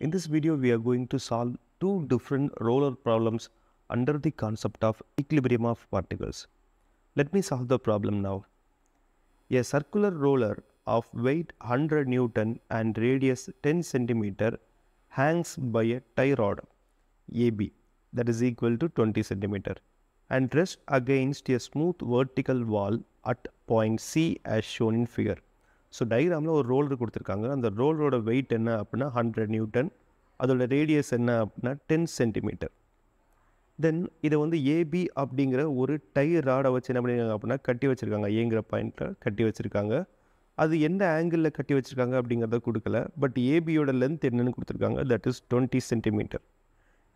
In this video, we are going to solve two different roller problems under the concept of equilibrium of particles. Let me solve the problem now. A circular roller of weight 100 Newton and radius 10 centimeter hangs by a tie rod AB that is equal to 20 centimeter and rests against a smooth vertical wall at point C as shown in figure. So டைராமில் ஒரு roller கொடுத்துருக்காங்க அந்த ரோலரோட wait என்ன அப்படின்னா hundred Newton அதோட radius என்ன அப்படின்னா ten centimetre தென் இதை வந்து ஏபி அப்படிங்கிற ஒரு டயர் ராடை வச்சு என்ன பண்ணியிருக்காங்க அப்படின்னா கட்டி வச்சுருக்காங்க ஏங்கிற பாயிண்ட்டில் கட்டி வச்சுருக்காங்க அது எந்த ஆங்கிளில் கட்டி வச்சுருக்காங்க அப்படிங்கிறத கொடுக்கல பட் ஏபியோட லென்த் என்னென்னு கொடுத்துருக்காங்க that is twenty centimetre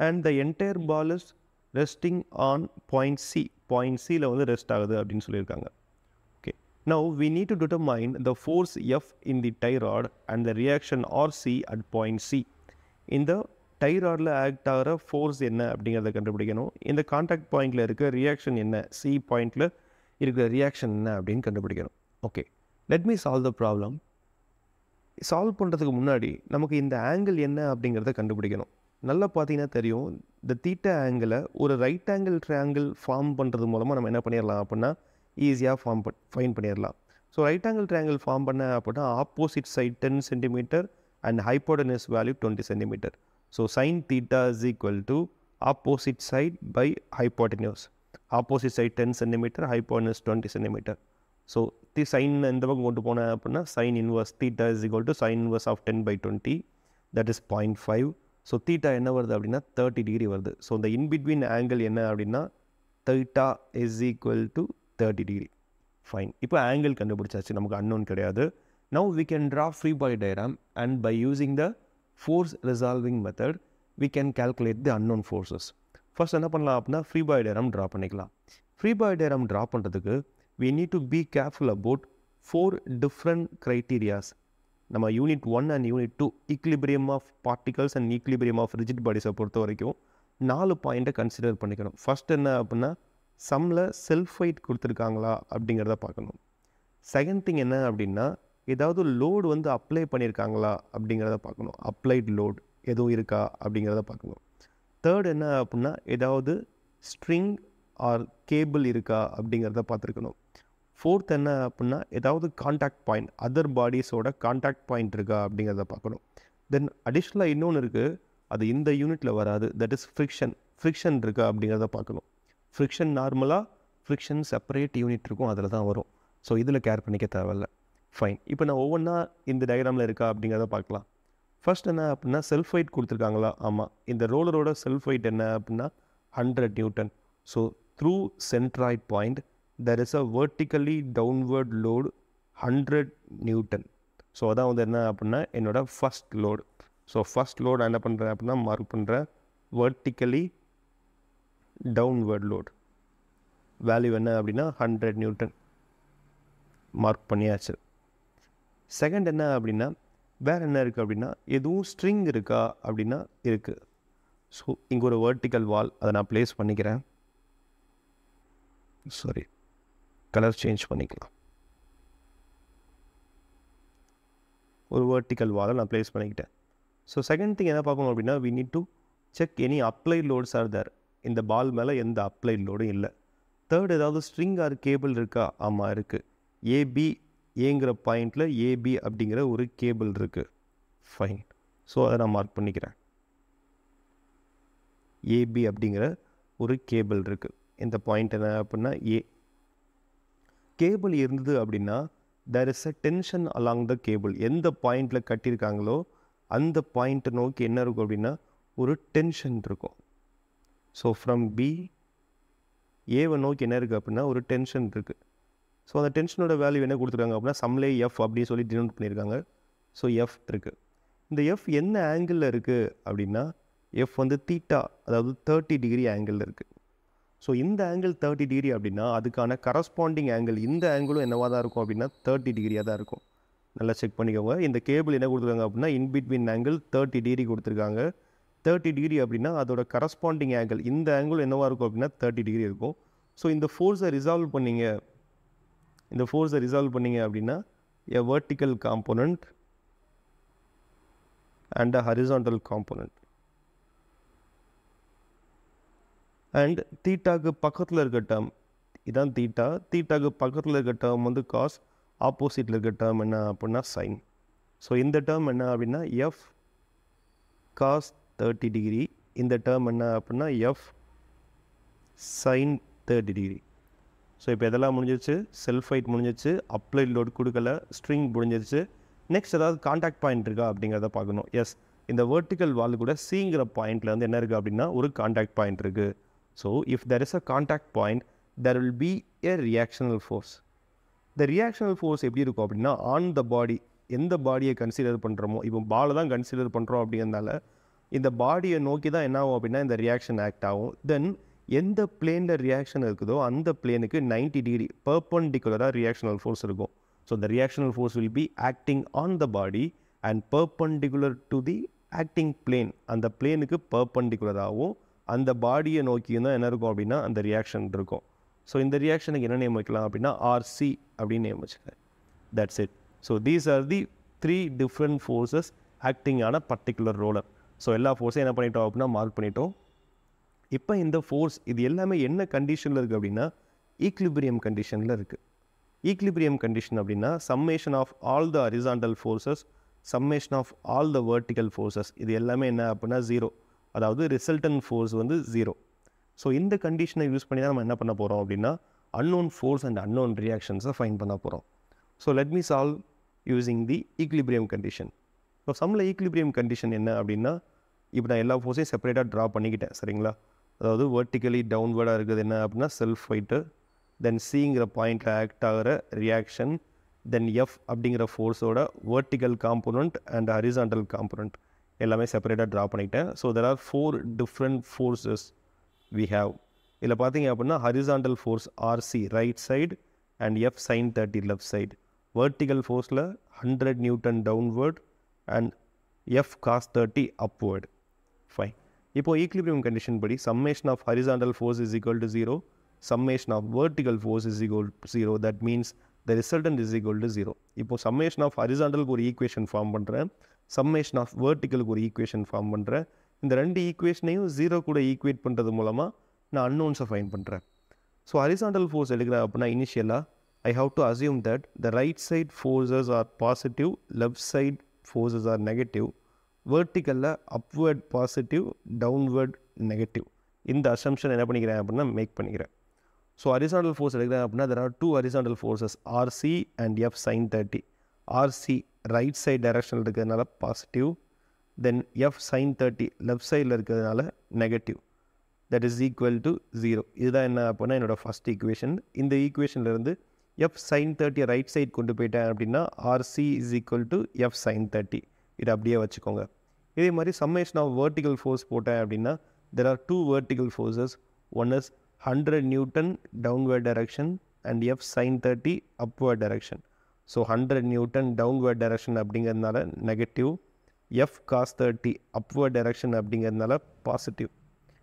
and the entire ball is resting on point C point சியில் வந்து ரெஸ்ட் ஆகுது அப்படின்னு சொல்லியிருக்காங்க Now we need to determine the force F in the tie rod and the reaction RC at point C. இந்த tie ராடில் act ஆகிற force என்ன அப்படிங்கிறத கண்டுபிடிக்கணும் இந்த காண்டாக்ட் பாயிண்டில் இருக்க ரியாக்ஷன் என்ன சி பாயிண்டில் இருக்கிற ரியாக்ஷன் என்ன அப்படின்னு கண்டுபிடிக்கணும் okay let me solve the problem solve பண்ணுறதுக்கு முன்னாடி நமக்கு இந்த ஆங்கிள் என்ன அப்படிங்கிறத கண்டுபிடிக்கணும் நல்லா பார்த்தீங்கன்னா தெரியும் இந்த தீட்ட ஆங்கிளை ஒரு ரைட் ஆங்கிள் ட்ரையாங்கிள் ஃபார்ம் பண்ணுறது மூலமாக நம்ம என்ன பண்ணிடலாம் அப்படின்னா ஈஸியாக ஃபார்ம் பண் ஃபைன் பண்ணிடலாம் so right angle triangle form பண்ண அப்படின்னா opposite side ten centimetre and hypotenuse value twenty centimetre so sine theta is equal to opposite side by hypotenuse opposite side ten centimetre hypotenuse twenty centimetre so the sine எந்த பக்கம் கொண்டு போனேன் அப்படின்னா sine inverse theta is equal to sine inverse of ten by twenty that is point five so theta என்ன வருது அப்படின்னா thirty degree வருது so இந்த இன்பிட்வீன் ஆங்கிள் என்ன அப்படின்னா theta is equal to thirty degree fine இப்போ ஆங்கிள் கண்டுபிடிச்சாச்சு நமக்கு அன்னோன் கிடையாது now we can draw free body diagram and by using the force resolving method we can calculate the unknown forces first என்ன பண்ணலாம் அப்படின்னா free body diagram draw பண்ணிக்கலாம் free body diagram draw பண்ணுறதுக்கு we need to be careful about four different criterias நம்ம unit one and unit two equilibrium of particles and equilibrium of rigid பாடிஸை பொறுத்த வரைக்கும் நாலு பாயிண்ட்டை கன்சிடர் பண்ணிக்கணும் ஃபஸ்ட் என்ன அப்படின்னா சம்மில் செல்ஃப் வெயிட் கொடுத்துருக்காங்களா அப்படிங்கிறத பார்க்கணும் செகண்ட் திங் என்ன அப்படின்னா ஏதாவது லோடு வந்து அப்ளை பண்ணியிருக்காங்களா அப்படிங்கிறத பார்க்கணும் அப்ளைட் லோடு எதுவும் இருக்கா அப்படிங்கிறத பார்க்கணும் தேர்ட் என்ன அப்படின்னா ஏதாவது ஸ்ட்ரிங் ஆர் கேபிள் இருக்கா அப்படிங்கிறத பார்த்துருக்கணும் ஃபோர்த் என்ன அப்படின்னா ஏதாவது காண்டாக்ட் பாயிண்ட் அதர் பாடிஸோட காண்டாக்ட் பாயிண்ட் இருக்கா அப்படிங்கிறத பார்க்கணும் தென் அடிஷ்னலாக இன்னொன்று இருக்குது அது இந்த யூனிட்டில் வராது தட் இஸ் ஃப்ரிக்ஷன் ஃப்ரிக்ஷன் இருக்கா அப்படிங்கிறத பார்க்கணும் ஃப்ரிக்ஷன் நார்மலாக ஃப்ரிக்ஷன் செப்பரேட் யூனிட் இருக்கும் அதில் தான் வரும் ஸோ இதில் கேர் பண்ணிக்க தேவையில்ல ஃபைன் இப்போ நான் ஒவ்வொன்றா இந்த டயக்ராமில் இருக்கா அப்படிங்கிறத பார்க்கலாம் ஃபர்ஸ்ட் என்ன அப்படின்னா செல்ஃப் ஹைட் கொடுத்துருக்காங்களா ஆமாம் இந்த ரோலரோட செல்ஃப் ஹைட் என்ன அப்படின்னா hundred newton so through centroid point there is a vertically downward load hundred newton so அதான் வந்து என்ன அப்படின்னா என்னோடய first load so first load நான் என்ன பண்ணுறேன் அப்படின்னா மார்க் பண்ணுறேன் வர்டிக்கலி டவுன்வர்ட் லோடு வேல்யூ என்ன அப்படின்னா ஹண்ட்ரட் நியூட்டன் மார்க் பண்ணியாச்சு செகண்ட் என்ன அப்படின்னா வேறு என்ன இருக்குது அப்படின்னா எதுவும் ஸ்ட்ரிங் இருக்கா அப்படின்னா இருக்குது ஸோ இங்கே ஒரு வேர்டிக்கல் வால் அதை நான் ப்ளேஸ் பண்ணிக்கிறேன் சாரி கலர் சேஞ்ச் பண்ணிக்கலாம் ஒரு வேர்டிக்கல் வாலை நான் ப்ளேஸ் பண்ணிக்கிட்டேன் ஸோ செகண்ட் திங் என்ன பார்க்கணும் அப்படின்னா we need to check any apply loads are there இந்த பால் மேலே எந்த அப்ளை லோடும் இல்லை தேர்ட் ஏதாவது ஸ்ட்ரிங் ஆர் கேபிள் இருக்கா ஆமாம் இருக்குது ஏபி ஏங்கிற பாயிண்டில் ஏபி அப்படிங்கிற ஒரு கேபிள் இருக்குது ஃபைன் ஸோ அதை நான் மார்க் பண்ணிக்கிறேன் ஏபி அப்படிங்கிற ஒரு கேபிள் இருக்குது இந்த பாயிண்ட் என்ன அப்படின்னா ஏ கேபிள் இருந்தது அப்படின்னா there is a tension along the cable எந்த பாயிண்டில் கட்டியிருக்காங்களோ அந்த பாயிண்ட்டை நோக்கி என்ன இருக்கும் அப்படின்னா ஒரு டென்ஷன் இருக்கும் ஸோ ஃப்ரம் பி ஏவை நோக்கி என்ன இருக்குது அப்படின்னா ஒரு டென்ஷன் இருக்குது ஸோ அந்த டென்ஷனோட வேல்யூ என்ன கொடுத்துருக்காங்க அப்படின்னா சம்லே எஃப் அப்படின்னு சொல்லி டினோட் பண்ணியிருக்காங்க ஸோ எஃப் இருக்குது இந்த எஃப் என்ன ஆங்கிளில் இருக்குது அப்படின்னா எஃப் வந்து தீட்டா அதாவது தேர்ட்டி டிகிரி ஆங்கிளில் இருக்குது ஸோ இந்த ஆங்கிள் தேர்ட்டி டிகிரி அப்படின்னா அதுக்கான கரஸ்பாண்டிங் ஆங்கிள் இந்த ஆங்கிளும் என்னவாக தான் இருக்கும் அப்படின்னா தேர்ட்டி டிகிரியாக தான் இருக்கும் நல்லா செக் பண்ணிக்கோங்க இந்த கேபிள் என்ன கொடுத்துருக்காங்க அப்படின்னா in between angle thirty degree கொடுத்துருக்காங்க தேர்ட்டி டிகிரி அப்படின்னா அதோட கரஸ்பாண்டிங் ஆங்கிள் இந்த ஆங்கிள் என்னவாக இருக்கும் அப்படின்னா தேர்ட்டி டிகிரி இருக்கும் ஸோ இந்த ஃபோர்ஸை ரிசால்வ் பண்ணிங்க இந்த ஃபோர்ஸை ரிசால்வ் பண்ணிங்க அப்படின்னா a vertical component and a horizontal component and தீட்டாக்கு பக்கத்தில் இருக்க டேர்ம் இதான் தீட்டா தீட்டாக்கு பக்கத்தில் இருக்க டேர்ம் வந்து காஸ் ஆப்போசிட்டில் இருக்க டேர்ம் என்ன அப்படின்னா சைன் ஸோ இந்த டேர்ம் என்ன அப்படின்னா எஃப் காஸ் தேர்ட்டி டிகிரி இந்த டேர்ம் என்ன அப்படின்னா F sine thirty degree so இப்போ இதெல்லாம் முடிஞ்சிருச்சு செல்ஃப் ஹைட் முடிஞ்சிருச்சு அப்ளைட் லோட் கொடுக்கல ஸ்ட்ரிங் முடிஞ்சிருச்சு நெக்ஸ்ட் ஏதாவது காண்டாக்ட் பாயிண்ட் இருக்கா அப்படிங்கிறத பார்க்கணும் எஸ் இந்த வேர்ட்டிக்கல் வால் கூட சிங்கிற பாயிண்டில் வந்து என்ன இருக்குது அப்படின்னா ஒரு காண்டாக்ட் பாயிண்ட் இருக்குது so if there is a contact point there will be a reactional force இந்த ரியாக்ஷனல் ஃபோர்ஸ் எப்படி இருக்கும் அப்படின்னா ஆன் த பாடி எந்த பாடியை கன்சிடர் பண்ணுறோமோ இப்போ பாலை தான் கன்சிடர் பண்ணுறோம் அப்படிங்கிறதுனால இந்த பாடியை நோக்கி தான் என்ன ஆகும் அப்படின்னா இந்த ரியாக்ஷன் ஆக்ட் ஆகும் தென் எந்த பிளேனில் ரியாக்ஷன் இருக்குதோ அந்த பிளேனுக்கு நைன்டி டிகிரி பர்பண்டிகுலராக ரியாக்ஷனல் ஃபோர்ஸ் இருக்கும் ஸோ இந்த reactional force will be acting on the body and perpendicular to the acting plane அந்த பிளேனுக்கு பர்பண்டிகுலராகவும் அந்த பாடியை நோக்கியும் தான் என்ன இருக்கும் அப்படின்னா அந்த ரியாக்ஷன் இருக்கும் ஸோ இந்த ரியாக்ஷனுக்கு என்ன நேம் வைக்கலாம் அப்படின்னா ஆர்சி அப்படின்னு நேம் வச்சுக்கிறேன் that's it so these are the three different forces acting ஆன பர்டிகுலர் ரோலர் ஸோ எல்லா ஃபோர்ஸையும் என்ன பண்ணிட்டோம் அப்படின்னா மார்க் பண்ணிட்டோம் இப்போ இந்த ஃபோர்ஸ் இது எல்லாமே என்ன கண்டிஷனில் இருக்குது அப்படின்னா ஈக்லிபிரியம் கண்டிஷனில் இருக்குது ஈக்லிபிரியம் கண்டிஷன் அப்படின்னா summation of all the horizontal forces summation of all the vertical forces இது எல்லாமே என்ன அப்படின்னா ஜீரோ அதாவது ரிசல்டன் ஃபோர்ஸ் வந்து ஜீரோ ஸோ இந்த கண்டிஷனை யூஸ் பண்ணி தான் நம்ம என்ன பண்ண போகிறோம் அப்படின்னா அன்னோன் ஃபோர்ஸ் அண்ட் அன்னோன் ரியாக்ஷன்ஸை ஃபைன் பண்ண போகிறோம் so let me solve using the equilibrium condition so சம்மில் ஈக்குலிபிரியம் கண்டிஷன் என்ன அப்படின்னா இப்போ நான் எல்லா ஃபோர்ஸையும் செப்பரேட்டாக ட்ரா பண்ணிக்கிட்டேன் சரிங்களா அதாவது வேர்ட்டிக்கலி டவுன்வேர்டாக இருக்குது என்ன அப்படின்னா செல்ஃப் ஃபைட்டு தென் சிங்கிற பாயிண்டில் ஆக்ட் ஆகிற ரியாக்ஷன் தென் எஃப் அப்படிங்கிற ஃபோர்ஸோட vertical component and horizontal component எல்லாமே செப்பரேட்டாக ட்ரா பண்ணிக்கிட்டேன் so there are four different forces we have இதில் பார்த்தீங்க அப்படின்னா horizontal force R C right side and F sine thirty left side vertical ஃபோர்ஸில் hundred newton downward and f cos 30 upward. Fine. இப்போ equilibrium condition படி summation of horizontal force is equal to 0, summation of vertical force is equal to 0, that means the resultant is equal to 0. இப்போ summation of horizontal ஒரு equation form பண்ணுறேன், summation of vertical ஒரு equation form பண்ணுறேன், இந்த ரெண்டு ஈக்குவேஷனையும் zero கூட equate பண்ணுறது மூலமாக நான் அன்னோன்ஸை ஃபைன் பண்ணுறேன் ஸோ ஹரிசாண்டல் ஃபோர்ஸ் எடுக்கிறேன் அப்படின்னா இனிஷியலாக I have to assume that the right side forces are positive left side forces are negative vertical upward positive downward negative இந்த assumption என்ன பண்ணிக்கிறேன் அப்படின்னா மேக் பண்ணிக்கிறேன் ஸோ அரிசாண்டல் ஃபோர்ஸ் எடுக்கிறேன் அப்படின்னா there are two horizontal forces R C and F sine thirty R C right side டைரக்ஷனில் இருக்கிறதுனால positive then F sine thirty left சைடில் இருக்கிறதுனால negative that is equal to zero இதுதான் என்ன அப்படின்னா என்னோடய ஃபஸ்ட் ஈக்குவேஷன் இந்த ஈக்குவேஷன்லேருந்து F sine thirty right side கொண்டு போயிட்டேன் அப்படின்னா R C is equal to F sine thirty இது அப்படியே வச்சுக்கோங்க இதே மாதிரி சம்மேஷன் ஆஃப் வேர்ட்டிகல் ஃபோர்ஸ் போட்டேன் அப்படின்னா there are two vertical forces one is hundred newton downward direction and F sine thirty upward direction so hundred newton downward direction அப்படிங்கிறதுனால negative F cos thirty upward direction அப்படிங்கிறதுனால positive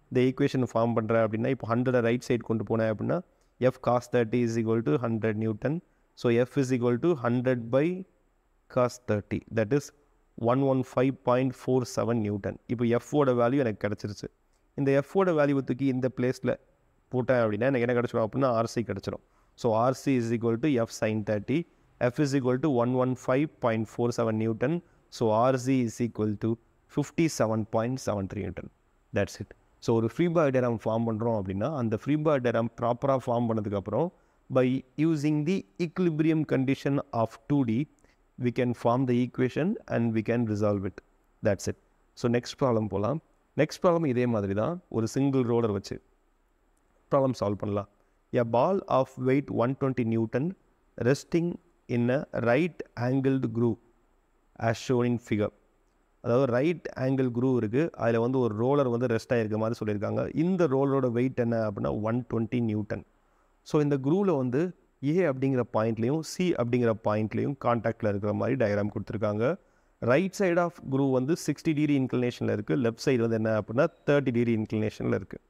இந்த equation form பண்ணுறேன் அப்படின்னா இப்போ hundred right side கொண்டு போனேன் அப்படின்னா F cos 30 is equal to 100 Newton. So F is equal to 100 by cos 30. That is 115.47 Newton. If F would value and I catch it. In the F would value with the key in the place put out in and again I got to RC catcher. So RC is equal to F sine 30. F is equal to 115.47 Newton. So RZ is equal to 57.73 Newton. That's it. So ஒரு free diagram form பண்ணுறோம் அப்படின்னா அந்த free diagram ப்ராப்பராக form பண்ணதுக்கப்புறம் by using the equilibrium condition of two D we can form the equation and we can resolve it that's it so next problem போகலாம் next problem இதே மாதிரி தான் ஒரு சிங்கிள் ரோலர் வச்சு ப்ராப்ளம் சால்வ் பண்ணலாம் a ball of weight one twenty newton resting in a right angled groove as shown in figure அதாவது right angle groove இருக்குது அதில் வந்து ஒரு ரோலர் வந்து ரெஸ்ட் ஆகிருக்க மாதிரி சொல்லியிருக்காங்க இந்த ரோலரோட வெயிட் என்ன அப்படின்னா ஒன் டுவெண்ட்டி நியூட்டன் ஸோ இந்த குரூவில் வந்து ஏ அப்படிங்கிற பாயிண்ட்லேயும் சி அப்படிங்கிற பாயிண்ட்லேயும் கான்டாக்டில் இருக்கிற மாதிரி டயக்ராம் கொடுத்துருக்காங்க ரைட் சைட் ஆஃப் குரூ வந்து சிக்ஸ்டி டிகிரி இன்க்ளினேஷனில் இருக்குது லெஃப்ட் சைடு வந்து என்ன அப்படின்னா தேர்ட்டி டிகிரி இன்க்ளினேஷனில் இருக்குது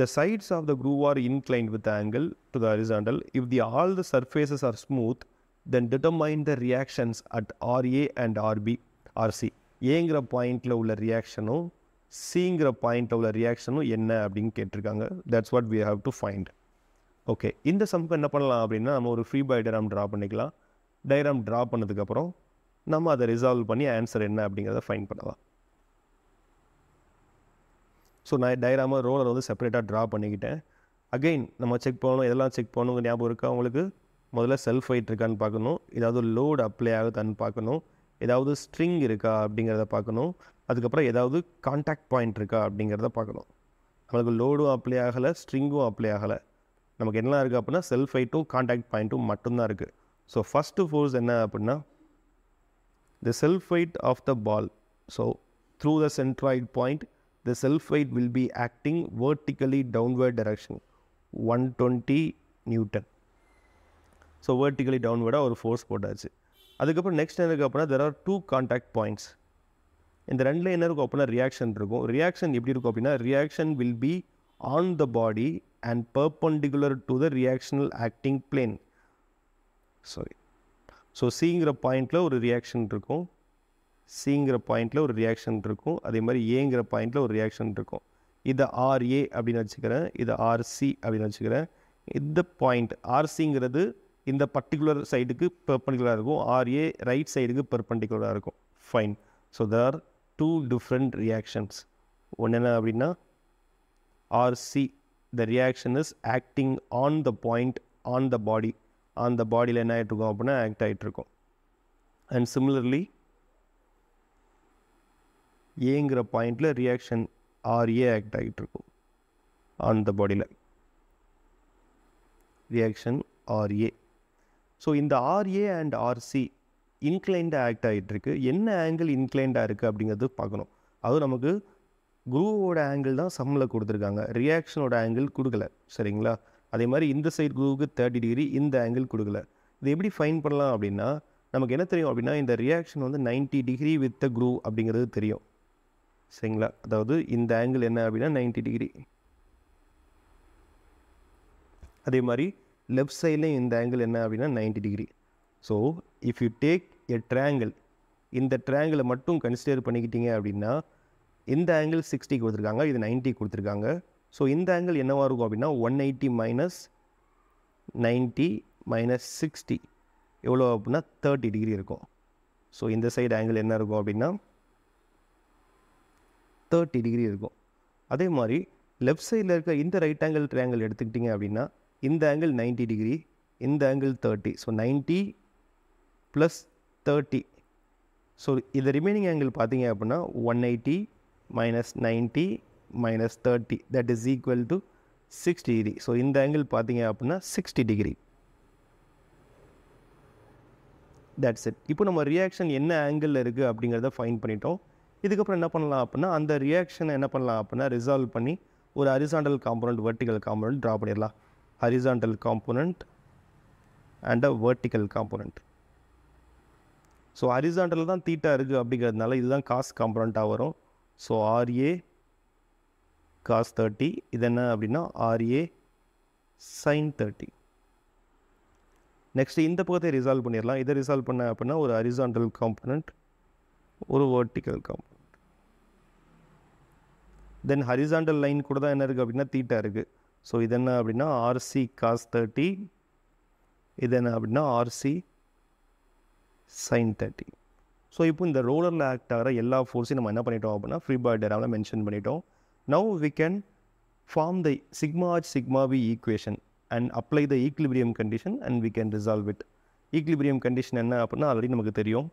the sides of the groove are inclined with angle to the horizontal if the all the surfaces are smooth then determine the reactions at R A and R B R C ஏங்கிற பாயிண்டில் உள்ள ரியாக்ஷனும் சிங்கிற பாயிண்டில் உள்ள ரியாக்ஷனும் என்ன அப்படின்னு கேட்டிருக்காங்க that's what we have to find okay இந்த சம்க்கு என்ன பண்ணலாம் அப்படின்னா நம்ம ஒரு ஃப்ரீ பை டைராம் ட்ரா பண்ணிக்கலாம் டைராம் ட்ரா பண்ணதுக்கப்புறம் நம்ம அதை ரிசால்வ் பண்ணி ஆன்சர் என்ன அப்படிங்கிறத ஃபைன் பண்ணலாம் ஸோ நான் டைராம ரோலர் வந்து செப்பரேட்டாக ட்ரா பண்ணிக்கிட்டேன் அகெயின் நம்ம செக் பண்ணணும் எதெல்லாம் செக் பண்ணணுங்க ஞாபகம் இருக்கா உங்களுக்கு முதல்ல செல்ஃப் ஹைட் இருக்கான்னு பார்க்கணும் ஏதாவது லோடு அப்ளை ஆகுதான்னு பார்க்கணும் ஏதாவது ஸ்ட்ரிங் இருக்கா அப்படிங்கிறத பார்க்கணும் அதுக்கப்புறம் ஏதாவது கான்டாக்ட் பாயிண்ட் இருக்கா அப்படிங்கிறத பார்க்கணும் நமக்கு லோடும் அப்ளை ஆகலை ஸ்ட்ரிங்கும் அப்ளை ஆகலை நமக்கு என்ன இருக்குது அப்படின்னா செல்ஃப் ஹைட்டும் கான்டாக்ட் பாயிண்ட்டும் மட்டும்தான் இருக்குது ஸோ ஃபஸ்ட்டு ஃபோர்ஸ் என்ன அப்படின்னா the self height of the ball so through the centroid point the self height will be acting vertically downward direction one twenty newton so vertically டவுன்வேர்டாக ஒரு ஃபோர்ஸ் போட்டாச்சு அதுக்கப்புறம் next என்ன இருக்குது அப்படின்னா there are two contact points இந்த ரெண்டில் என்ன இருக்கும் அப்படின்னா ரியாக்ஷன் இருக்கும் ரியாக்ஷன் எப்படி இருக்கும் அப்படின்னா reaction will be on the body and perpendicular to the reactional acting plane sorry so சிங்கிற பாயிண்டில் ஒரு ரியாக்ஷன் இருக்கும் சிங்கிற பாயிண்டில் ஒரு ரியாக்ஷன் இருக்கும் அதே மாதிரி ஏங்கிற பாயிண்டில் ஒரு ரியாக்ஷன் இருக்கும் இதை ஆர்ஏ அப்படின்னு வச்சுக்கிறேன் இதை ஆர்சி அப்படின்னு வச்சுக்கிறேன் இந்த பாயிண்ட் ஆர்சிங்கிறது இந்த பர்டிகுலர் சைடுக்கு பெர்பண்டிகுலராக இருக்கும் ஆர்ஏ ரைட் சைடுக்கு பெர்பண்டிகுலராக இருக்கும் fine so there are two different reactions ஒன்று என்ன அப்படின்னா R C the reaction is acting on the point on the body on the பாடியில் என்ன ஆகிட்ருக்கோம் அப்படின்னா ஆக்ட் ஆகிட்ருக்கோம் அண்ட் சிமிலர்லி ஏங்கிற பாயிண்டில் ரியாக்ஷன் ஆர்ஏ ஆக்ட் ஆகிட்ருக்கும் ஆன் த பாடியில் ரியாக்ஷன் ஆர்ஏ ஸோ இந்த ஆர்ஏ அண்ட் ஆர்சி இன்க்ளைண்டாக ஆக்ட் ஆகிட்டுருக்கு என்ன ஆங்கிள் இன்க்ளைண்டாக இருக்குது அப்படிங்கிறது பார்க்கணும் அதுவும் நமக்கு குரூவோட ஆங்கிள் தான் சம்மில் கொடுத்துருக்காங்க ரியாக்ஷனோட ஆங்கிள் கொடுக்கல சரிங்களா அதே மாதிரி இந்த சைடு குரூவுக்கு தேர்ட்டி டிகிரி இந்த ஆங்கிள் கொடுக்கல இது எப்படி ஃபைன் பண்ணலாம் அப்படின்னா நமக்கு என்ன தெரியும் அப்படின்னா இந்த ரியாக்ஷன் வந்து ninety degree with the groove அப்படிங்கிறது தெரியும் சரிங்களா அதாவது இந்த ஆங்கிள் என்ன அப்படின்னா நைன்ட்டி டிகிரி அதே மாதிரி லெஃப்ட் சைட்லேயும் இந்த ஆங்கிள் என்ன அப்படின்னா ninety degree so if you take a triangle இந்த ட்ராங்கிளை மட்டும் கன்சிடர் பண்ணிக்கிட்டீங்க அப்படின்னா இந்த ஆங்கிள் சிக்ஸ்டி கொடுத்துருக்காங்க இது நைன்ட்டி கொடுத்துருக்காங்க ஸோ இந்த ஆங்கிள் என்னவாக இருக்கும் அப்படின்னா one eighty minus ninety minus sixty எவ்வளோ அப்படின்னா தேர்ட்டி டிகிரி இருக்கும் ஸோ இந்த சைடு ஆங்கிள் என்ன இருக்கும் அப்படின்னா தேர்ட்டி டிகிரி இருக்கும் அதே மாதிரி லெஃப்ட் சைடில் இருக்க இந்த ரைட் ஆங்கிள் ட்ரையாங்கிள் எடுத்துக்கிட்டிங்க அப்படின்னா இந்த ஆங்கிள் நைன்டி டிகிரி இந்த angle thirty so ninety plus thirty so இந்த ரிமைனிங் ஆங்கிள் பார்த்தீங்க அப்படின்னா one eighty minus ninety minus thirty that is equal to six degree so இந்த ஆங்கிள் பார்த்தீங்க அப்படின்னா சிக்ஸ்டி டிகிரி தட்ஸ் இட் இப்போ நம்ம ரியாக்ஷன் என்ன ஆங்கிளில் இருக்குது அப்படிங்கிறத ஃபைன் பண்ணிட்டோம் இதுக்கப்புறம் என்ன பண்ணலாம் அப்படின்னா அந்த ரியாக்ஷனை என்ன பண்ணலாம் அப்படின்னா ரிசால்வ் பண்ணி ஒரு horizontal component vertical component draw பண்ணிடலாம் horizontal component and a vertical component. So ஹரிசாண்டலில் தான் தீட்டா இருக்குது அப்படிங்கிறதுனால இதுதான் காஸ்ட் காம்பனண்ட்டாக வரும் ஸோ ஆர்ஏ காஸ் தேர்ட்டி இது என்ன அப்படின்னா ஆர்ஏ சைன் தேர்ட்டி நெக்ஸ்ட் இந்த பக்கத்தை ரிசால்வ் பண்ணிடலாம் இதை ரிசால்வ் பண்ண அப்படின்னா ஒரு ஹரிசாண்டல் காம்பனண்ட் ஒரு vertical component then horizontal line கூட தான் என்ன இருக்குது அப்படின்னா தீட்டா இருக்குது ஸோ இது என்ன அப்படின்னா ஆர்சி காஸ் தேர்ட்டி இது என்ன அப்படின்னா ஆர்சி சைன் தேர்ட்டி ஸோ இப்போ இந்த ரோலரில் ஆக்ட் ஆகிற எல்லா ஃபோர்ஸையும் நம்ம என்ன பண்ணிட்டோம் அப்படின்னா ஃப்ரீ பாடி டயராமில் மென்ஷன் பண்ணிட்டோம் now we can form the sigma H sigma V equation and apply the equilibrium condition and we can resolve it equilibrium condition என்ன அப்படின்னா ஆல்ரெடி நமக்கு தெரியும்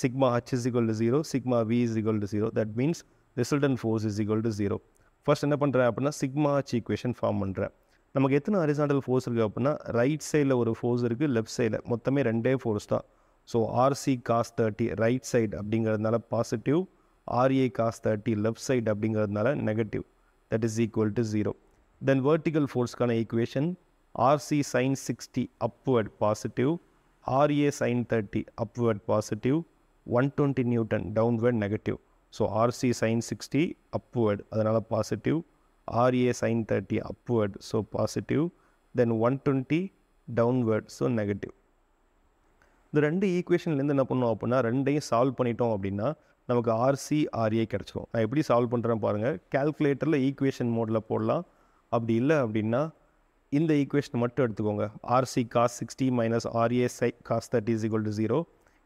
sigma H is equal to zero sigma V is equal to zero that means resultant force is equal to zero first என்ன பண்ணுறேன் அப்படின்னா sigma ஆச் equation form பண்ணுறேன் நமக்கு எத்தனை ஹரிசாண்டல் ஃபோர்ஸ் இருக்குது அப்படின்னா ரைட் சைடில் ஒரு ஃபோர்ஸ் இருக்குது லெஃப்ட் சைடில் மொத்தமே ரெண்டே ஃபோர்ஸ் தான் so R C cos thirty right side அப்படிங்கிறதுனால positive R A cos thirty left side அப்படிங்கிறதுனால negative that is equal to zero then vertical ஃபோர்ஸ்க்கான equation R C sine sixty upward positive R A sine thirty upward positive one twenty newton downward negative so R C sine sixty upward அதனால் positive R A sine thirty upward so positive then one twenty downward so negative இந்த ரெண்டு ஈக்குவேஷன்லேருந்து என்ன பண்ணோம் அப்படின்னா ரெண்டையும் solve பண்ணிட்டோம் அப்படின்னா நமக்கு ஆர்சி ஆர்ஏ கிடச்சிரும் நான் எப்படி சால்வ் பண்ணுறேன் பாருங்கள் கேல்குலேட்டரில் ஈக்குவேஷன் மோடில் போடலாம் அப்படி இல்லை அப்படின்னா இந்த ஈக்குவேஷன் மட்டும் எடுத்துக்கோங்க R C cos sixty minus R A சை cos thirty is equal to zero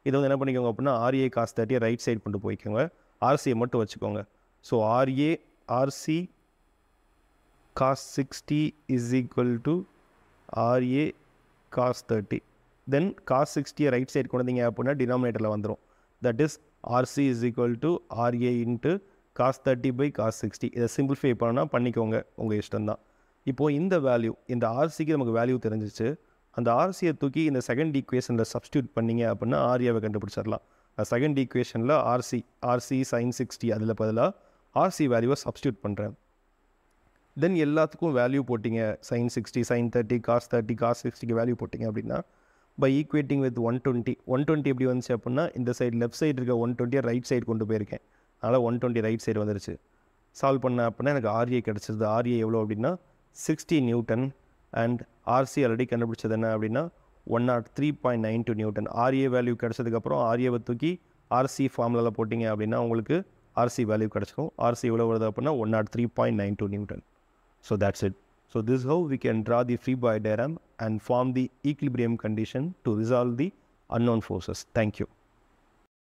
இதை வந்து என்ன பண்ணிக்கோங்க அப்படின்னா ஆர்ஏ காஸ் தேர்ட்டியை ரைட் சைடு பண்ணிட்டு போய்க்கோங்க ஆர்சியை மட்டும் வச்சுக்கோங்க so R A R C cos sixty is equal to R A cos thirty then cos சிக்ஸ்டியை ரைட் சைடு கொண்டீங்க அப்படின்னா டினாமினேட்டரில் வந்துடும் that is R C is equal to R A into cos thirty by cos sixty இதை சிம்பிளிஃபை பண்ணால் பண்ணிக்கோங்க உங்கள் இஷ்டம்தான் இப்போது இந்த வேல்யூ இந்த ஆர்சிக்கு நமக்கு வேல்யூ தெரிஞ்சிச்சு அந்த ஆர்சியை தூக்கி இந்த செகண்ட் ஈக்குவேஷனில் சப்ஸ்டியூட் பண்ணிங்க அப்படின்னா ஆர்ஏவை கண்டுபிடிச்சிடலாம் செகண்ட் ஈக்குவேஷனில் ஆர்சி ஆர்சி சைன் சிக்ஸ்டி அதில் பதிலாக ஆர்சி வேல்யூவை சப்ஸ்டியூட் பண்ணுறேன் தென் எல்லாத்துக்கும் வேல்யூ போட்டிங்க sine sixty sine thirty cos thirty cos சிக்ஸ்டிக்கு வேல்யூ போட்டிங்க அப்படின்னா by equating with one twenty one twenty எப்படி வந்துச்சு அப்படின்னா இந்த சைடு லெஃப்ட் சைடு இருக்க ஒன் டுவெண்ட்டியை ரைட் சைடு கொண்டு போயிருக்கேன் அதனால் ஒன் டுவெண்ட்டி ரைட் சைடு வந்துருச்சு சால்வ் பண்ண அப்படின்னா எனக்கு ஆர்ஏ கிடச்சிது ஆர்ஏ எவ்வளோ அப்படின்னா sixty newton and R C already கண்டுபிடிச்சது என்ன அப்படின்னா one not three point nine two newton R A value கிடச்சதுக்கப்புறம் ஆர்ஏவை தூக்கி ஆர்சி ஃபார்முலாவில் போட்டிங்க அப்படின்னா உங்களுக்கு ஆர்சி வேல்யூ கிடச்சிக்கும் ஆர்சி எவ்வளோ வருது அப்படின்னா one not three point nine two newton so that's it so this how we can draw the free body diagram and form the equilibrium condition to resolve the unknown forces thank you